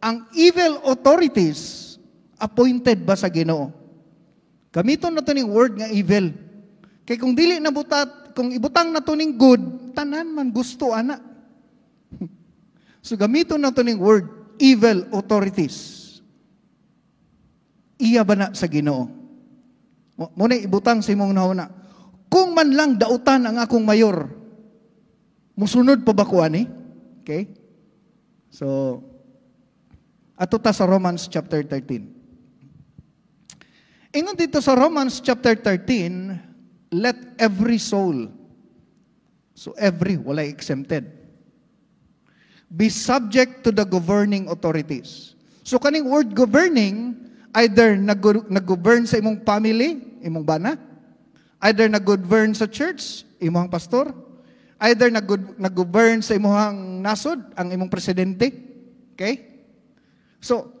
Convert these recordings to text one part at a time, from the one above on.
ang evil authorities appointed ba sa Ginoo. Gamiton na to ning word nga evil. Kay kung dili na butat, kung ibutang na ning good, tanan man gusto ana. so gamiton na to ning word evil authorities. Iya ba na sa Ginoo? Muna ibutang sa imong nauna. Kung man lang dautan ang akong mayor, musunod pa ba ko ani? Okay? So, Ato ta sa Romans chapter 13. Ingon dito sa Romans chapter 13, let every soul, so every, wala exempted, be subject to the governing authorities. So kaning word governing, either nag-govern sa imong family, imong bana, either nag-govern sa church, imong pastor, either nag-govern sa imong nasod, ang imong presidente, okay? So,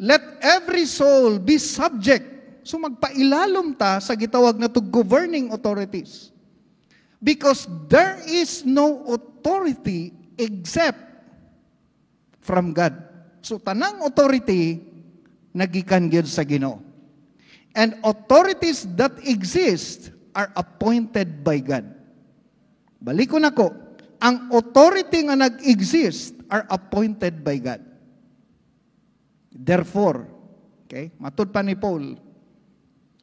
let every soul be subject. So magpailalom ta sa gitawag na to governing authorities. Because there is no authority except from God. So tanang authority nagikan gyud sa Ginoo. And authorities that exist are appointed by God. Balik Balikon ako, ang authority nga nag-exist are appointed by God. Therefore, okay, matud pa ni Paul,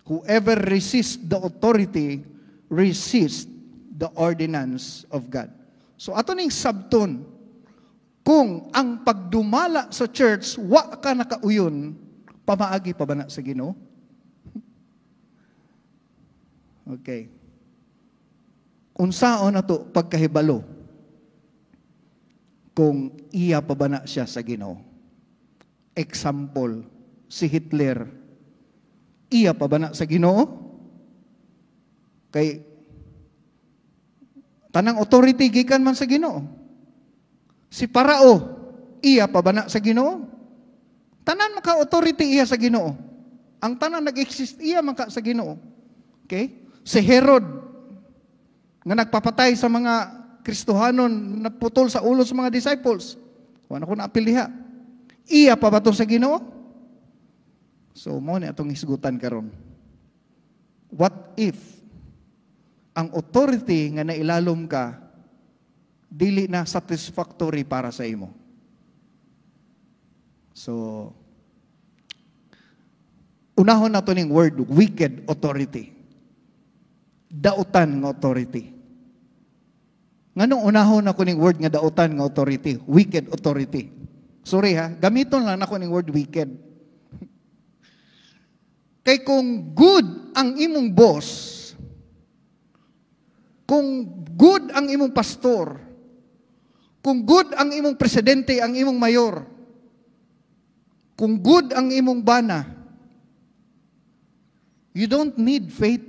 whoever resists the authority, resist the ordinance of God. So ato ning sabton, kung ang pagdumala sa church, wa ka nakauyon, pamaagi pa ba na sa Ginoo? Okay. Unsaon ato pagkahibalo kung iya pa ba na siya sa Ginoo? Example, si Hitler. Iya pa ba na sa ginoo? Kay tanang authority gikan man sa Ginoo. Si Parao, iya pa ba na sa Ginoo? Tanan maka authority iya sa Ginoo. Ang tanan nag-exist iya maka sa Ginoo. Okay? Si Herod nga nagpapatay sa mga Kristohanon, nagputol sa ulo sa mga disciples. Wala ko na apiliha. Iya pa ba to sa Ginoo? So mo ni atong hisgutan karon. What if ang authority nga nailalom ka dili na satisfactory para sa imo? So unahon nato ning word wicked authority. Dautan nga authority. Nganong unahon na ning word nga dautan nga authority, wicked authority. Sorry ha, gamiton lang ako ng word wicked. Kay kung good ang imong boss, kung good ang imong pastor, kung good ang imong presidente, ang imong mayor, kung good ang imong bana, you don't need faith.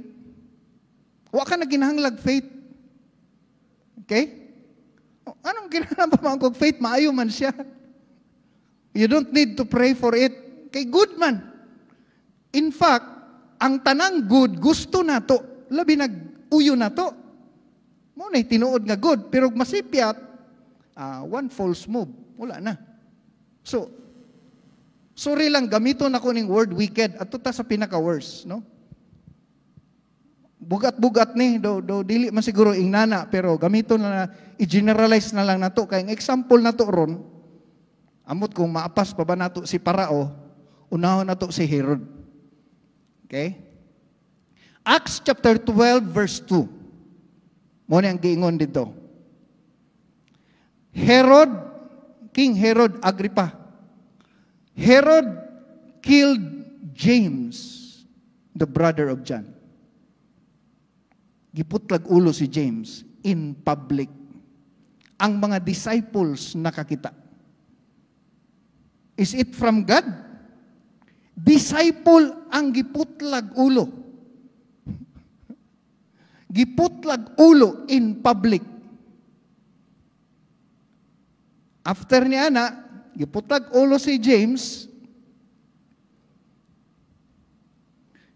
Wa ka na ginahanglag faith. Okay? Anong ginahanglan pa man faith? Maayo man siya. You don't need to pray for it. Kay good man. In fact, ang tanang good, gusto na to. Labi nag-uyo na to. Muna, tinuod nga good. Pero masipyat, uh, one false move. Wala na. So, sorry lang, gamiton ako ng word wicked. At ta sa pinaka-worst, no? bugat-bugat ni, do, do dili man siguro ingnana, pero gamito na, i-generalize na lang nato kay ang example nato ron, Amot kung maapas pa ba nato si Parao, unahon nato si Herod. Okay? Acts chapter 12 verse 2. Muna ang giingon dito. Herod, King Herod Agrippa. Herod killed James, the brother of John. Giputlag ulo si James in public. Ang mga disciples nakakita Is it from God? Disciple ang giputlag ulo. giputlag ulo in public. After ni Ana, giputlag ulo si James,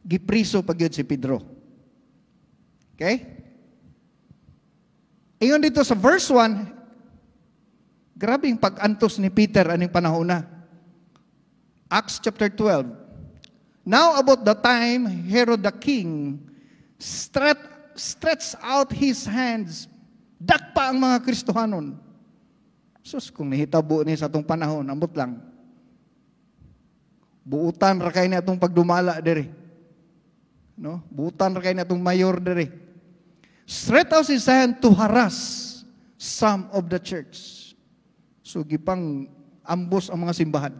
gipriso pag si Pedro. Okay? Iyon dito sa verse 1, grabe grabing pag-antos ni Peter aning panahon na. Acts chapter 12. Now about the time Herod the king stretched out his hands, dakpa ang mga Kristohanon. Sus, kung nahitabo ni sa atong panahon, ambot lang. Buutan ra kay na atong pagdumala dere. No? Buutan ra kay na atong mayor dere. Stretch out his hand to harass some of the church. So gipang ambos ang mga simbahan.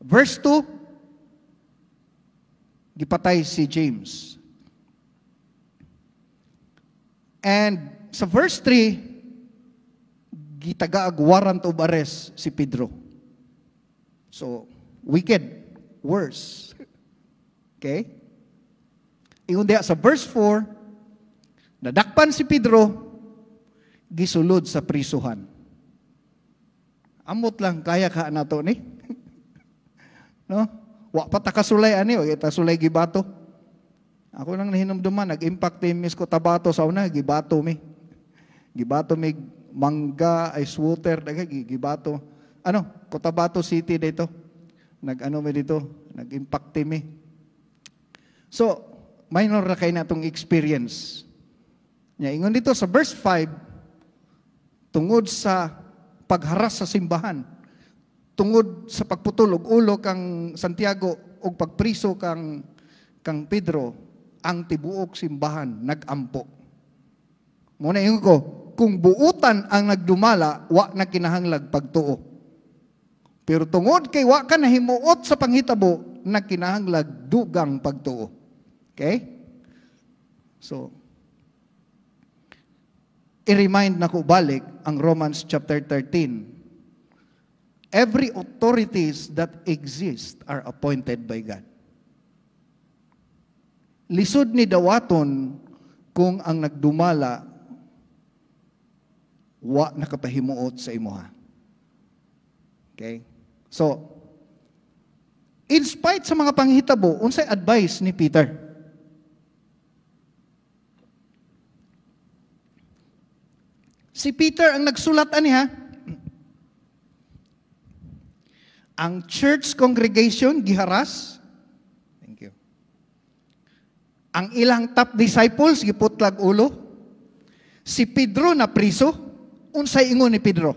Verse 2, gipatay si James. And sa verse 3, gitagaag warrant of arrest si Pedro. So, wicked, worse. Okay? Ingon diya sa verse 4, nadakpan si Pedro, gisulod sa prisuhan. Amot lang, kaya ka nato ni? Eh? No? Wa pa ta ani, wa kita gibato. Ako lang nahinumduman, nag-impact din mis ko tabato sa una, gibato mi. Gibato mi mangga, ice water, daga, gibato. Ano, Cotabato City dito. Nag-ano mi dito, nag-impact mi. So, minor na kay natong experience. Nya ingon dito sa verse 5 tungod sa pagharas sa simbahan tungod sa pagputol og ulo kang Santiago ug pagpriso kang kang Pedro ang tibuok simbahan nagampo. Mo na ko, kung buutan ang nagdumala, wa na kinahanglag pagtuo. Pero tungod kay wa ka nahimuot sa panghitabo, na kinahanglag dugang pagtuo. Okay? So, i-remind na ko balik ang Romans chapter 13 Every authorities that exist are appointed by God. Lisod ni dawaton kung ang nagdumala wa nakapahimuot sa imuha. Okay? So, in spite sa mga panghitabo, unsay advice ni Peter? Si Peter ang nagsulat ani ha. Ang church congregation giharas. Thank you. Ang ilang top disciples giputlag ulo. Si Pedro na priso. Unsay ingon ni Pedro?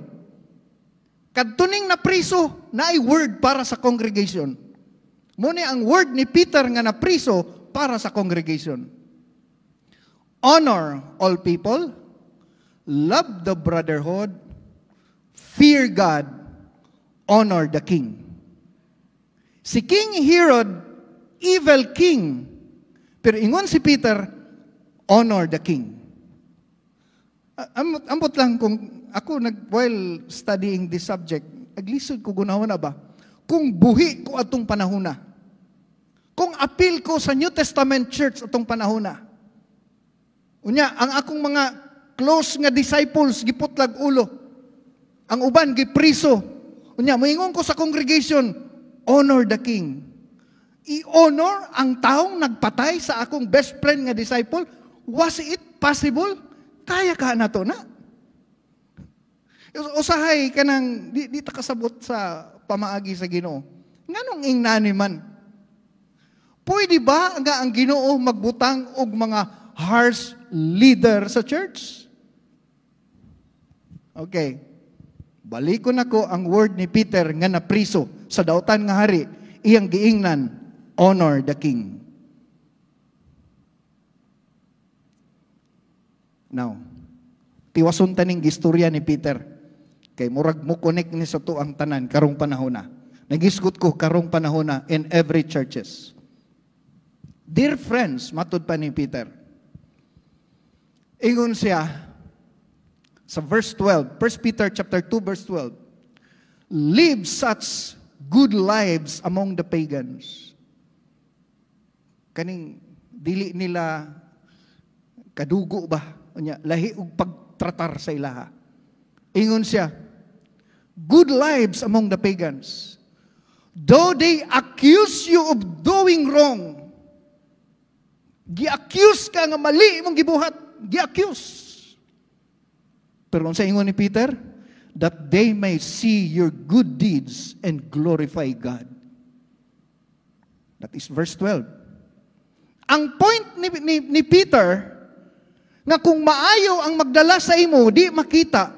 Kadtuning na priso na ay word para sa congregation. Muni ang word ni Peter nga na priso para sa congregation. Honor all people, love the brotherhood, fear God, honor the king. Si King Herod, evil king. Pero ingon si Peter, honor the king. Ambot, ambot lang kung ako nag, while studying this subject, naglisod ko gunawa na ba? Kung buhi ko atong panahuna. Kung apil ko sa New Testament Church atong panahuna. Unya, ang akong mga close nga disciples, giputlag ulo. Ang uban, gipriso Unya, moingon ko sa congregation, honor the king. I-honor ang taong nagpatay sa akong best friend nga disciple. Was it possible? Kaya ka na to na. Usahay ka nang, di, di takasabot sa pamaagi sa ginoo. Nga nung ingnani man. Pwede ba nga ang ginoo magbutang og mga harsh leader sa church? Okay. Balikon ako ang word ni Peter nga napriso sa dautan nga hari, iyang giingnan, honor the king. Now, tiwason taning gistorya ni Peter. Kay murag mo connect ni sa to ang tanan karong panahon na. Nagisgot ko karong panahon na in every churches. Dear friends, matud pa ni Peter. Ingon siya, sa verse 12, 1 Peter chapter 2 verse 12. Live such good lives among the pagans. Kaning dili nila kadugo ba unya lahi og pagtratar sa ilaha. Ingon siya, good lives among the pagans. Though they accuse you of doing wrong, gi-accuse ka nga mali imong gibuhat, gi-accuse pero kung sa ni Peter, that they may see your good deeds and glorify God. That is verse 12. Ang point ni, ni, ni Peter, nga kung maayo ang magdala sa imo, di makita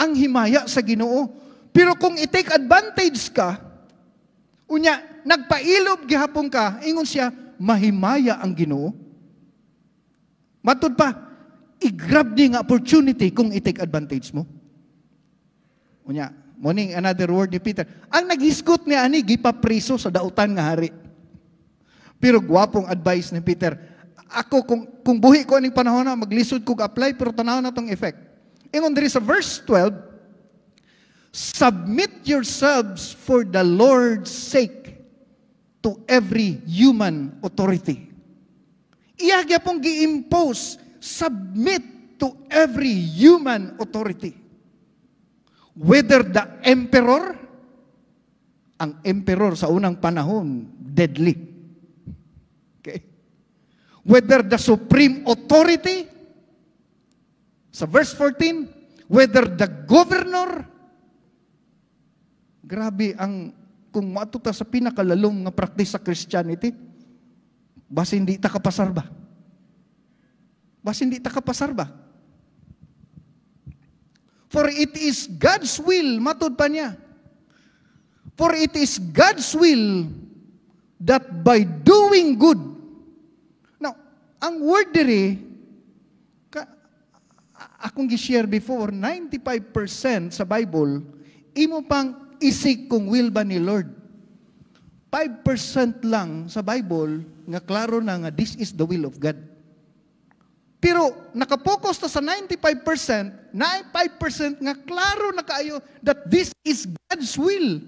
ang himaya sa ginoo. Pero kung i-take advantage ka, unya, nagpailob gihapon ka, ingon siya, mahimaya ang ginoo. Matod pa, i-grab ni nga opportunity kung i-take advantage mo. Unya, morning another word ni Peter. Ang nagisgot ni ani gipapriso sa dautan nga hari. Pero gwapong advice ni Peter. Ako kung kung buhi ko aning panahon na maglisod kog apply pero tanaw na tong effect. Ingon diri sa verse 12, submit yourselves for the Lord's sake to every human authority. Iya gyapong gi-impose submit to every human authority. Whether the emperor, ang emperor sa unang panahon, deadly. Okay? Whether the supreme authority, sa verse 14, whether the governor, grabe ang, kung matuta sa pinakalalong nga practice sa Christianity, base hindi ta kapasar ba? Bas hindi ta kapasar ba? For it is God's will, matod pa niya. For it is God's will that by doing good. Now, ang word diri, ka, akong gishare before, 95% sa Bible, imo pang isik kung will ba ni Lord. 5% lang sa Bible, nga klaro na nga, this is the will of God. Pero nakapokus ta sa 95%, 95% nga klaro na kaayo that this is God's will.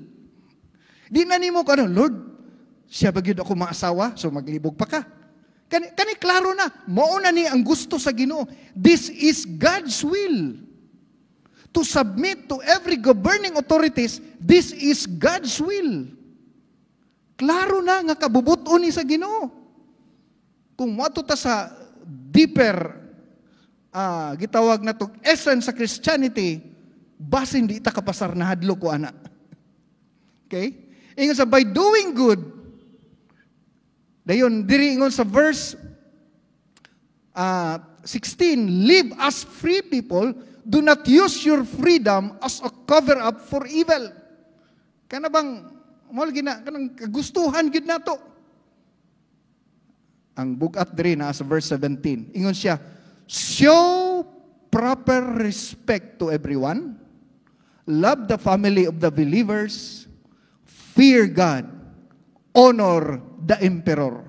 Di na nimo karon, ano, Lord, siya ba gyud ako asawa, so maglibog pa ka. Kani, kani klaro na, mao na ni ang gusto sa Ginoo. This is God's will. To submit to every governing authorities, this is God's will. Klaro na nga kabubuton ni sa Ginoo. Kung wato ta sa deeper uh, gitawag na tog essence sa Christianity basin di ta kapasar na hadlo ko ana. Okay? Ingon sa by doing good dayon diri ingon sa verse uh, ah, 16 live as free people do not use your freedom as a cover up for evil. Kana bang mo gina kanang gustuhan gid nato ang bugat diri na sa verse 17. Ingon siya, show proper respect to everyone, love the family of the believers, fear God, honor the emperor.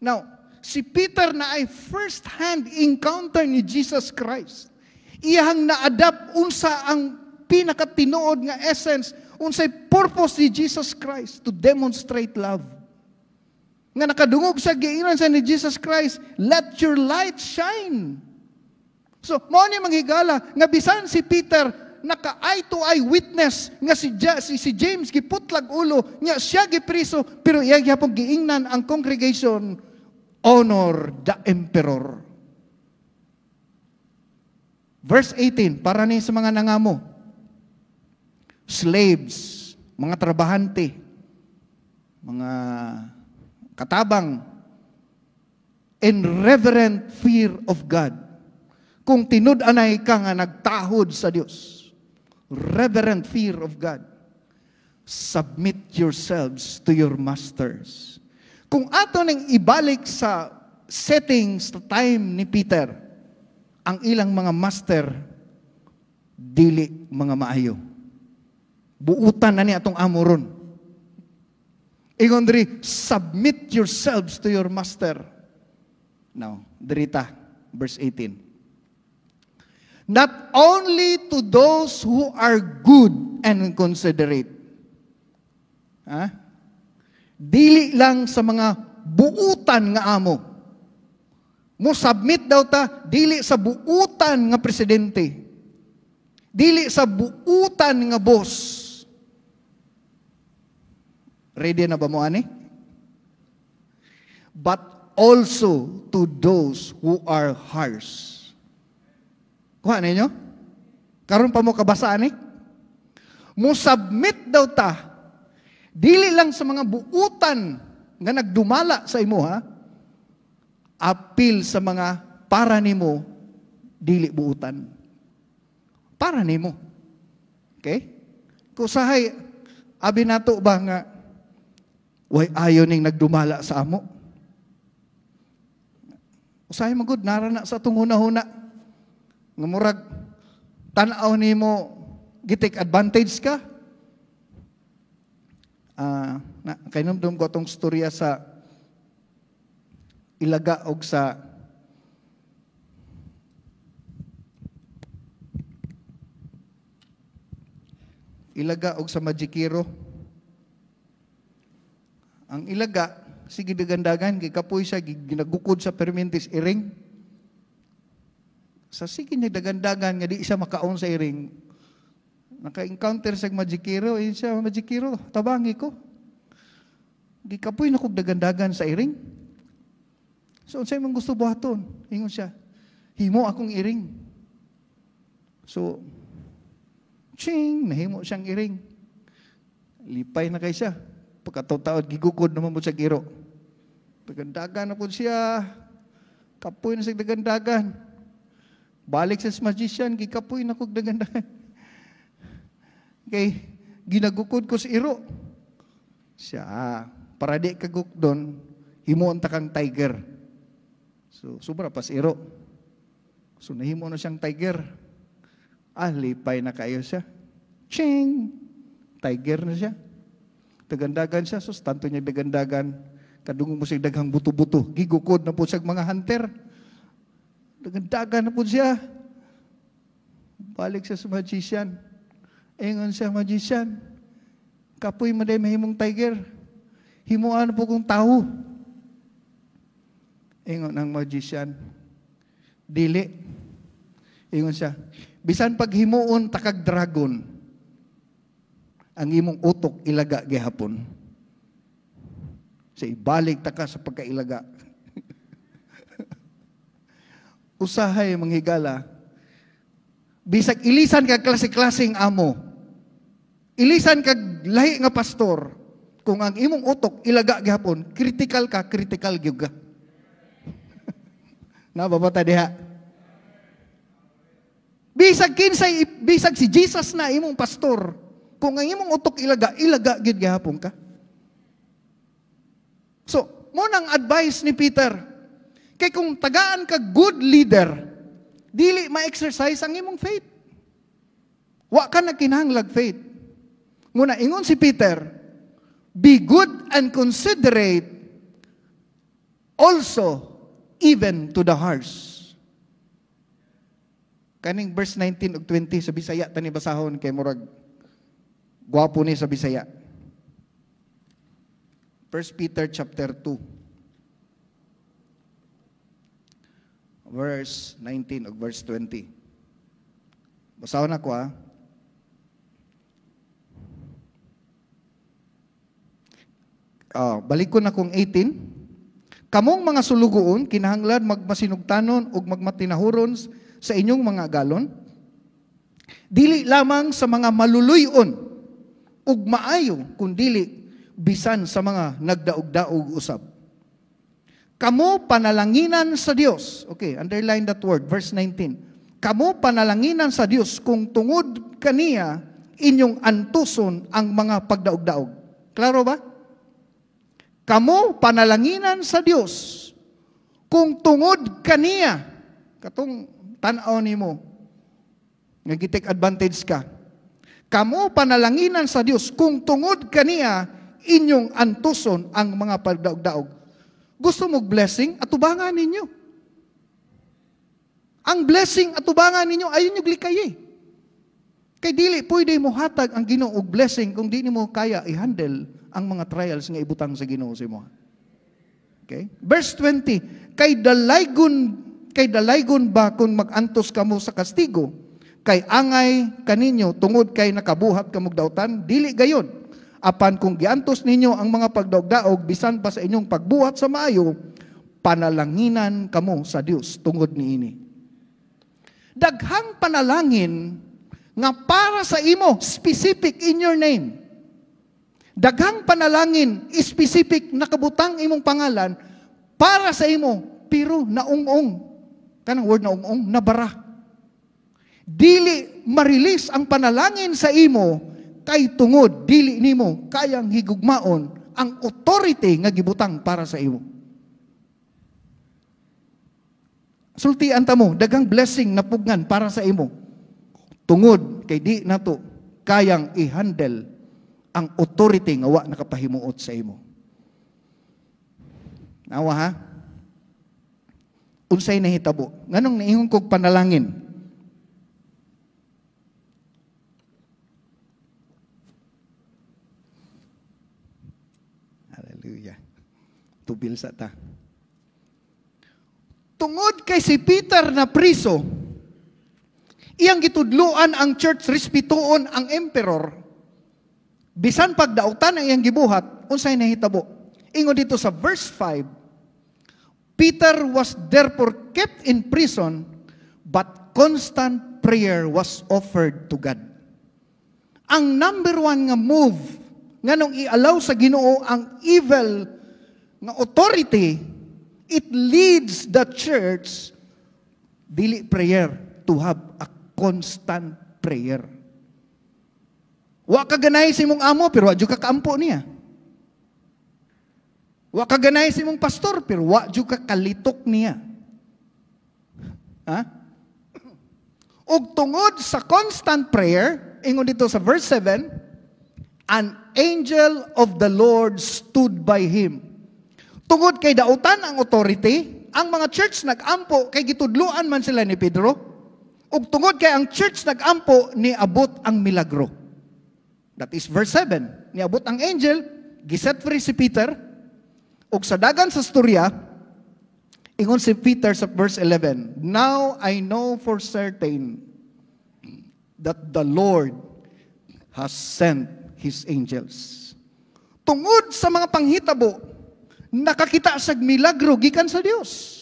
Now, si Peter na ay first-hand encounter ni Jesus Christ. Iyang na-adapt unsa ang pinakatinuod nga essence, unsay purpose ni Jesus Christ to demonstrate love nga nakadungog sa giiran sa ni Jesus Christ, let your light shine. So, mo ni manghigala nga bisan si Peter naka eye to eye witness nga si, si, si James giputlag ulo nga siya gipriso pero iya gyapon giingnan ang congregation honor the emperor. Verse 18 para ni sa mga nangamo slaves, mga trabahante, mga katabang, in reverent fear of God. Kung tinud-anay ka nga nagtahod sa Dios, reverent fear of God. Submit yourselves to your masters. Kung ato nang ibalik sa settings sa time ni Peter, ang ilang mga master, dili mga maayo. Buutan na ni atong amoron Ingon eh, diri, submit yourselves to your master. Now, derita, verse 18. Not only to those who are good and considerate. Ha? Ah? Dili lang sa mga buutan nga amo. Mo submit daw ta dili sa buutan nga presidente. Dili sa buutan nga boss Ready na ba mo ani? But also to those who are harsh. Kuha ninyo? Karon pa mo kabasa ani? Mo submit daw ta dili lang sa mga buutan nga nagdumala sa imo ha. Apil sa mga para nimo dili buutan. Para nimo. Okay? Kusahay abi nato ba nga Way ayo ning nagdumala sa amo. Usahay mo good, narana sa itong huna-huna. Ngamurag, tanaw ni mo, gitik advantage ka. Uh, na, kainumdum ko itong storya sa ilaga og sa ilaga og sa magikiro ang ilaga, sige dagandagan, gikapoy siya, ginagukod sa permintis iring. Sa sige niya dagandagan, nga di siya makaon sa iring. Naka-encounter sa magikiro, yun siya, magikiro, tabangi ko. Gikapoy na kong dagandagan sa iring. So, unsay mong gusto buhaton? Ingon siya, himo akong iring. So, ching, nahimo siyang iring. Lipay na kay siya. Pagkataw-taon, gigukod naman mo sa giro. Dagandagan na siya. Kapoy na sa dagandagan. Balik sa magician, gikapoy na kong dagandagan. Okay, ginagukod ko sa iro. Siya, ah, para di kaguk doon, himuon ta kang tiger. So, sobra pas iro. So, nahimo na siyang tiger. Ah, lipay na kayo siya. Ching! Tiger na siya. Dagandagan siya, sus, tanto niya dagandagan. Kadungong mo siya daghang buto-buto. Gigukod na po siya mga hunter. Dagandagan na po siya. Balik siya sa magician. Engon siya, magician. Kapoy mo mahimong tiger. Himuan po kong tao. Engon ang magician. Dili. Engon siya, bisan pag himuon takag dragon ang imong utok ilaga gihapon sa ibalik ta ka sa pagkailaga usahay manghigala bisag ilisan kag klase-klaseng amo ilisan kag lahi nga pastor kung ang imong utok ilaga gihapon critical ka critical gyud ka Nababata diha. Bisag kinsay bisag si Jesus na imong pastor kung ang imong utok ilaga, ilaga gid gihapon ka. So, mo nang advice ni Peter. Kay kung tagaan ka good leader, dili ma-exercise ang imong faith. Wa ka na kinahanglag faith. Muna, ingon si Peter, be good and considerate also even to the harsh. Kaning verse 19 ug 20 sa Bisaya tani basahon kay murag Gwapo ni sa Bisaya. 1 Peter chapter 2 verse 19 o verse 20. Basaw na ko ha. Oh, ah, balik ko na kung 18. Kamong mga sulugoon, kinahanglan magmasinugtanon ug magmatinahuron sa inyong mga galon, dili lamang sa mga maluluyon ug maayo kundili bisan sa mga nagdaog-daog usab. Kamo panalanginan sa Dios. Okay, underline that word, verse 19. Kamo panalanginan sa Dios kung tungod kaniya inyong antuson ang mga pagdaog-daog. Klaro ba? Kamo panalanginan sa Dios kung tungod kaniya katong tan-aw nimo nga gitek advantage ka Kamo panalanginan sa Dios kung tungod kaniya inyong antuson ang mga pagdaog-daog. Gusto mo blessing? at Atubangan ninyo. Ang blessing at atubangan ninyo ayon yung likay eh. Kay dili pwede mo hatag ang Ginoo og blessing kung di mo kaya i-handle ang mga trials nga ibutang sa Ginoo sa imo. Okay? Verse 20, kay dalaygon kay dalaygon ba kung magantos kamo sa kastigo? Kay angay kaninyo tungod kay nakabuhat kamugdautan, dili gayon. Apan kung giantos ninyo ang mga pagdaog-daog bisan pa sa inyong pagbuhat sa maayo, panalanginan kamo sa Dios tungod niini. Daghang panalangin nga para sa imo, specific in your name. Daghang panalangin, specific nakabutang imong pangalan para sa imo, pero naungong. Kanang word naungong, nabara dili marilis ang panalangin sa imo kay tungod dili nimo kayang higugmaon ang authority nga gibutang para sa imo. Sulti anta mo daghang blessing na pugnan para sa imo tungod kay di nato kayang i-handle ang authority nga wa nakapahimuot sa imo. Nawa ha? Unsay nahitabo? Nganong naihong kog panalangin? Hallelujah. Tubil sa ta. Tungod kay si Peter na priso, iyang gitudluan ang church respetuon ang emperor. Bisan pagdautan ang iyang gibuhat, unsay nahitabo. Ingon dito sa verse 5, Peter was therefore kept in prison, but constant prayer was offered to God. Ang number one nga move nganong i-allow sa Ginoo ang evil nga authority, it leads the church dili prayer to have a constant prayer. Wa ka ganay sa imong amo pero wa jud ka kaampo niya. Wa ka ganay sa imong pastor pero wa jud ka kalitok niya. Ha? Ug tungod sa constant prayer, ingon dito sa verse 7, An angel of the Lord stood by him. Tungod kay dautan ang authority, ang mga church nagampo kay gitudluan man sila ni Pedro. Ug tungod kay ang church nagampo ni abot ang milagro. That is verse 7. Niabot ang angel, giset free si Peter. Ug sa dagan sa storya, ingon si Peter sa verse 11, Now I know for certain that the Lord has sent His angels. Tungod sa mga panghitabo, nakakita sa milagro gikan sa Dios.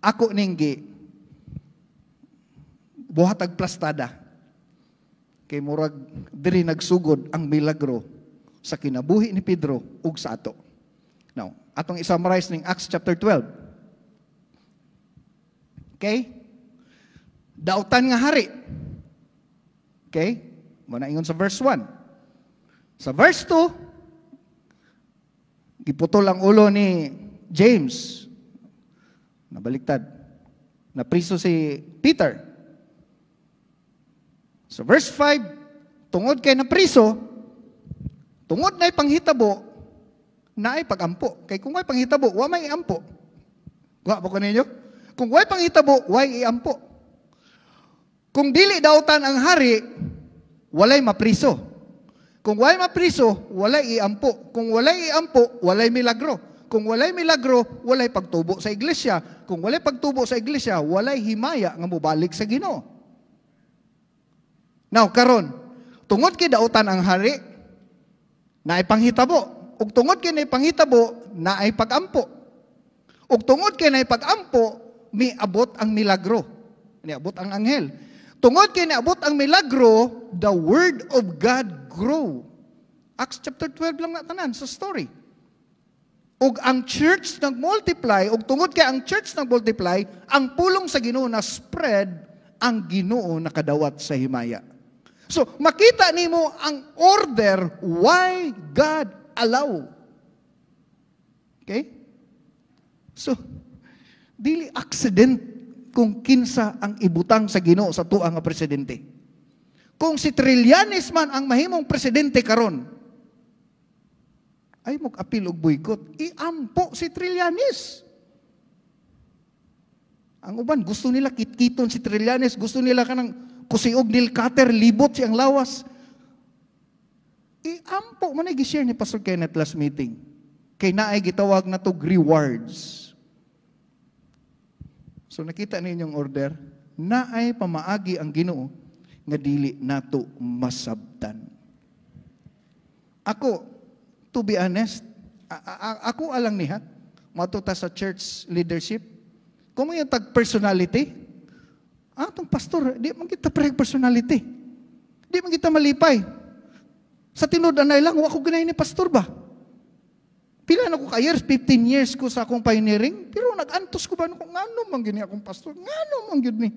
Ako ninggi, buhatag plastada. Kay murag diri nagsugod ang milagro sa kinabuhi ni Pedro ug sa ato. Now, atong i-summarize ning Acts chapter 12. Okay? Dautan nga hari. Okay? Muna ingon sa verse 1. Sa verse 2, giputol ang ulo ni James. Nabaliktad. Napriso si Peter. Sa so verse 5, tungod kay napriso, tungod na panghitabo, na ay pagampo. Kay kung may panghitabo, wa may ampo. Kuha po ko ninyo? Kung way panghitabo, way iampo. Kung dili dautan ang hari, walay mapriso. Kung walay mapriso, walay iampo. Kung walay iampo, walay milagro. Kung walay milagro, walay pagtubo sa iglesia. Kung walay pagtubo sa iglesia, walay himaya nga mobalik sa Ginoo. Now karon, tungod kay dautan ang hari na ipanghitabo. Ug tungod kay na ipanghitabo na ay pagampo. Ug tungod kay naay pagampo, miabot ang milagro. Niabot ang anghel Tungod kay naabot ang milagro, the Word of God grow. Acts chapter 12 lang natanan sa story. Ug ang church nagmultiply, ug tungod kay ang church nagmultiply, ang pulong sa Ginoo na spread ang Ginoo nakadawat sa himaya. So, makita nimo ang order why God allow. Okay? So, dili accident kung kinsa ang ibutang sa Ginoo sa tuang nga presidente. Kung si Trillanes man ang mahimong presidente karon, ay mo apil og boycott, iampo si Trillanes. Ang uban gusto nila kitkiton si Trillanes, gusto nila kanang kusiog nilkater libot siyang lawas. Iampo man ay gishare ni Pastor Kenneth last meeting. Kay naay gitawag na to rewards So nakita ninyong order, naay pamaagi ang Ginoo nga dili nato masabtan. Ako, to be honest, ako alang niha, matuta sa church leadership, kung yung tag-personality, ah, pastor, di man kita preg personality. Di man kita malipay. Sa tinudan na ilang, wako ganahin ni pastor ba? Pila na ko ka years, 15 years ko sa akong pioneering, pero nagantos ko ba kung ano mang gini akong pastor, ngano man gini.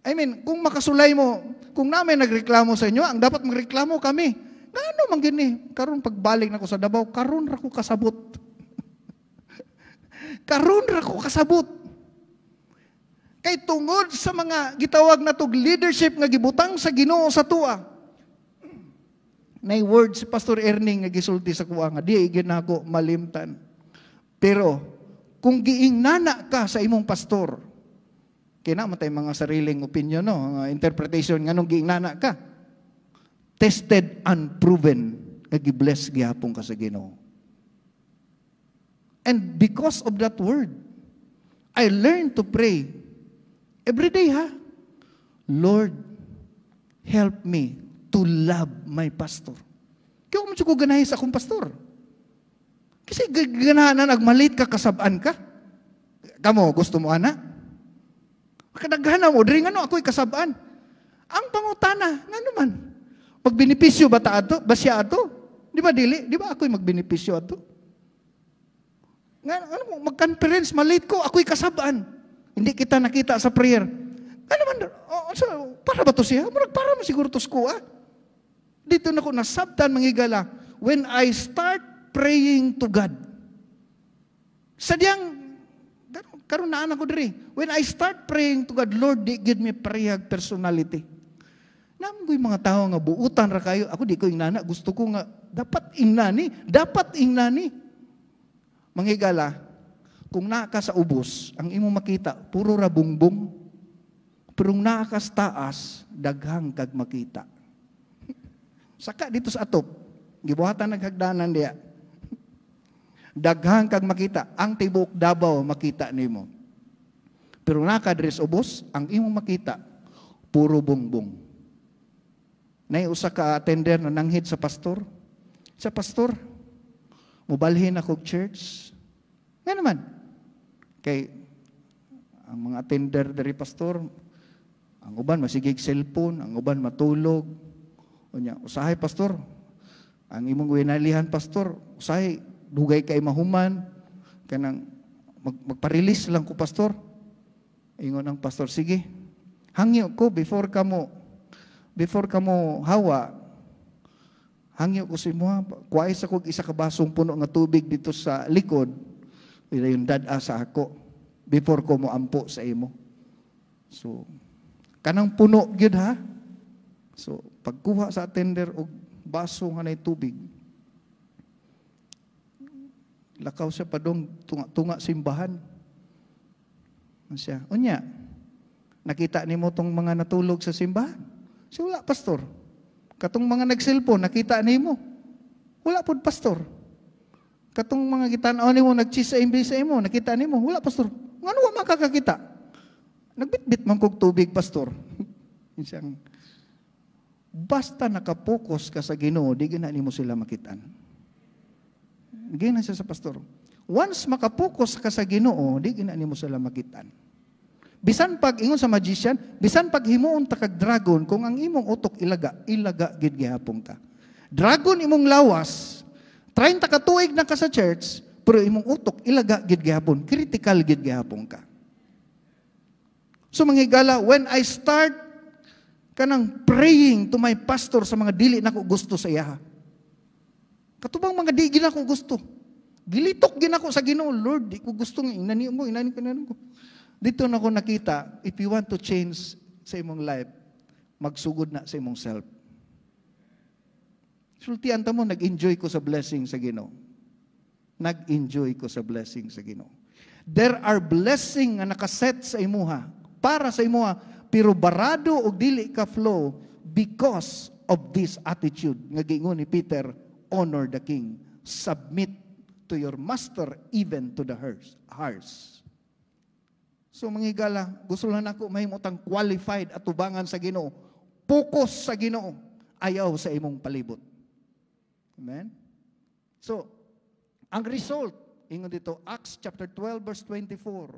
I mean, kung makasulay mo, kung namin nagreklamo sa inyo, ang dapat magreklamo kami. Ngano mang gini, karon pagbalik na ko sa Davao, karon ra ko kasabot. karon ra ko kasabot. Kay tungod sa mga gitawag na tug leadership nga gibutang sa Ginoo sa tua, may word si Pastor Erning nga gisulti sa kuha nga di ginako malimtan. Pero kung giingnana ka sa imong pastor, kina mo tayong mga sariling opinion no, interpretation nganong giingnana ka. Tested and proven nga bless gihapon ka sa Ginoo. And because of that word, I learned to pray every day ha. Lord, help me to love my pastor. Kaya kung ko ganahin sa akong pastor. Kasi ganahanan agmalit ka, kasabaan ka. Kamo, gusto mo, ana? Kadaghana mo, diri ano, ako'y kasabaan. Ang pangutana, nga naman. Pag binipisyo ba ta ato? Basya ato? Di ba dili? Di ba ako'y magbinipisyo ato? Nga, ano mo, mag-conference, malit ko, ako'y kasabaan. Hindi kita nakita sa prayer. Ano man, oh, so, para ba to siya? Para mo siguro to skuha. Ah? Dito na ko nasabtan, mangigala, when I start praying to God. Sadyang, karunaan ako diri. When I start praying to God, Lord, di give me prayag personality. Naman ko mga tao nga buutan ra kayo. Ako di ko ingnana. Gusto ko nga, dapat ingnani. Dapat ingnani. Mangigala, kung naka sa ubos, ang imo makita, puro ra bungbong. Pero naka sa taas, daghang kag makita. Saka dito sa atop, gibuhatan naghagdanan diya. Daghang kag makita, ang tibok Davao makita nimo. Pero nakadres ubos, ang imong makita, puro bongbong. Nay usa ka attender na nanghid sa pastor. Sa pastor, mubalhin ako church. Nga naman. Kay ang mga attender dari pastor, ang uban masigig cellphone, ang uban matulog, Unya, usahay pastor. Ang imong winalihan pastor, usahay dugay kay mahuman kanang mag, magpa-release lang ko pastor. Ingon ang pastor, sige. Hangyo ko before kamo before kamo hawa. Hangyo ko si mo, kuway sa kog isa ka basong puno nga tubig dito sa likod. Ila yung dad sa ako before ko mo ampo sa imo. So, kanang puno gyud ha. So, pagkuha sa tender o baso nga nay tubig lakaw siya padong tunga, tunga simbahan ano siya unya nakita nimo tong mga natulog sa simbahan siya wala pastor katong mga nagselpon nakita nimo wala pud pastor katong mga gitan-aw nimo nagchis sa imbi sa imo nakita nimo wala pastor ngano wa makakakita nagbitbit man kog tubig pastor siyang Basta nakapokus ka sa Ginoo, di gina mo sila makitan. Gina siya sa pastor. Once makapokus ka sa Ginoo, di gina mo sila makitan. Bisan pag ingon sa magician, bisan pag himuon ta kag dragon, kung ang imong utok ilaga, ilaga gid gihapon ka. Dragon imong lawas, 30 ka tuig na ka sa church, pero imong utok ilaga gid gihapon, critical gid gihapon ka. So manghigala, when I start kanang praying to my pastor sa mga dili na ko gusto sa iya. Katubang mga dili gina ko gusto. Gilitok gina ko sa Ginoo, Lord, di ko gusto nga inani mo, inani ko ko. Dito na ko nakita, if you want to change sa imong life, magsugod na sa imong self. Sultian ta mo, nag-enjoy ko sa blessing sa Ginoo. Nag-enjoy ko sa blessing sa Ginoo. There are blessing nga nakaset sa imuha para sa imuha pero barado og dili ka flow because of this attitude nga giingon ni Peter honor the king submit to your master even to the hers so mangigala gusto lang nako mahimutang qualified atubangan sa Ginoo focus sa Ginoo ayaw sa imong palibot amen so ang result ingon dito Acts chapter 12 verse 24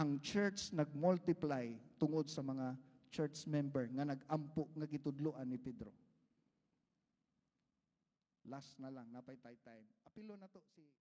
ang church nagmultiply tungod sa mga church member nga nagampo nga gitudloan ni Pedro. Last na lang, napay tay time. Apilo na to si